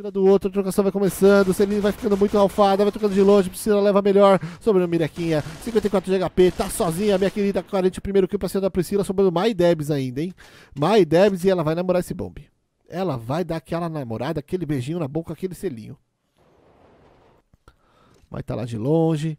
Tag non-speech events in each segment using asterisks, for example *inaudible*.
Priscila do outro, a trocação vai começando, Celine vai ficando muito alfada, vai tocando de longe, Priscila leva melhor, Sobrando miraquinha, Mirequinha, 54 de HP, tá sozinha, minha querida, primeiro kill pra cima da Priscila, sobrando Mai Debs ainda, hein? Mai Debs e ela vai namorar esse bombe. Ela vai dar aquela namorada, aquele beijinho na boca, aquele selinho. Vai tá lá de longe,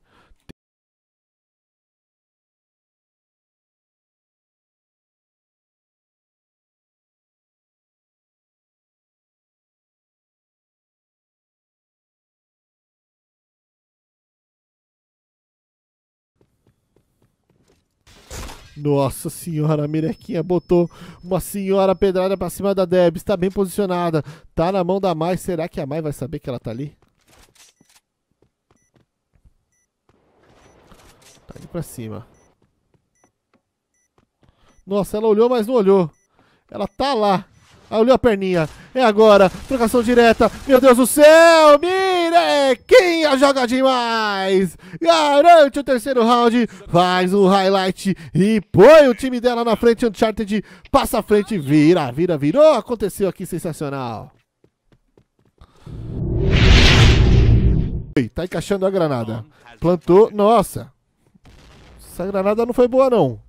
Nossa senhora, a Mirequinha botou uma senhora pedrada pra cima da Deb. Está bem posicionada. Tá na mão da Mai. Será que a Mai vai saber que ela tá ali? Tá ali pra cima. Nossa, ela olhou, mas não olhou. Ela tá lá. Ah, olhou a perninha. É agora. Trocação direta. Meu Deus do céu! Mi! é quem joga demais, garante o terceiro round, faz o highlight e põe o time dela na frente, Uncharted passa a frente, vira, vira, virou, aconteceu aqui, sensacional. Tá encaixando a granada. Plantou, nossa. Essa granada não foi boa não.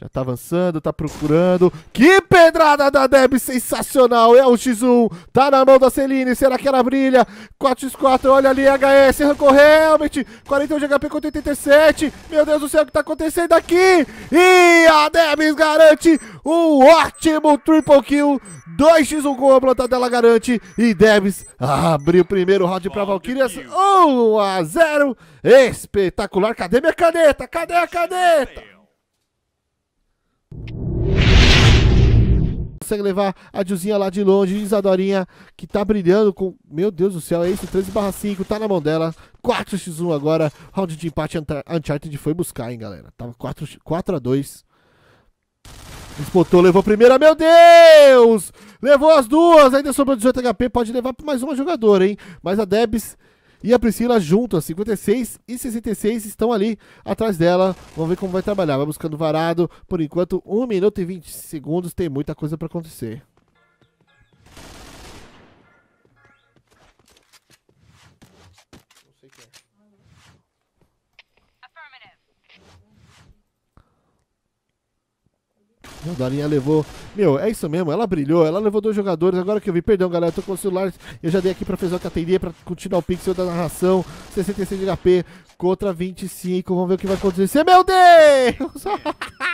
Já tá avançando, tá procurando. Que pedrada da Deb, sensacional. É o X1, tá na mão da Celine. Será que ela brilha? 4x4, olha ali, HS, arrancou realmente. 41 de HP contra 87. Meu Deus do céu, o que tá acontecendo aqui? E a Debs garante um ótimo triple kill. 2x1 gol, a planta dela garante. E Debs abriu o primeiro round pra Valkyrias. 1x0. Espetacular. Cadê minha caneta? Cadê a caneta? consegue levar a Juzinha lá de longe. Isadorinha, que tá brilhando com. Meu Deus do céu, é isso, 13/5, tá na mão dela. 4x1 agora. Round de empate Uncharted foi buscar, hein, galera. Tava 4, x 2 Disputou, levou a primeira, meu Deus! Levou as duas, ainda sobrou 18 HP, pode levar mais uma jogadora, hein? Mas a Debs e a Priscila junto, 56 e 66 estão ali atrás dela. Vamos ver como vai trabalhar. Vai buscando varado. Por enquanto, 1 minuto e 20 segundos. Tem muita coisa para acontecer. A Dorinha levou. Meu, é isso mesmo, ela brilhou, ela levou dois jogadores. Agora que eu vi, perdão galera, tô com o celular. Eu já dei aqui pra uma atender pra continuar o pixel da narração. 66 de HP contra 25. Vamos ver o que vai acontecer. Meu Deus!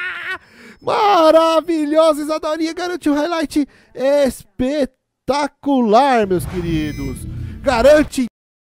*laughs* Maravilhosa! Isadorinha garante o um highlight espetacular, meus queridos. Garante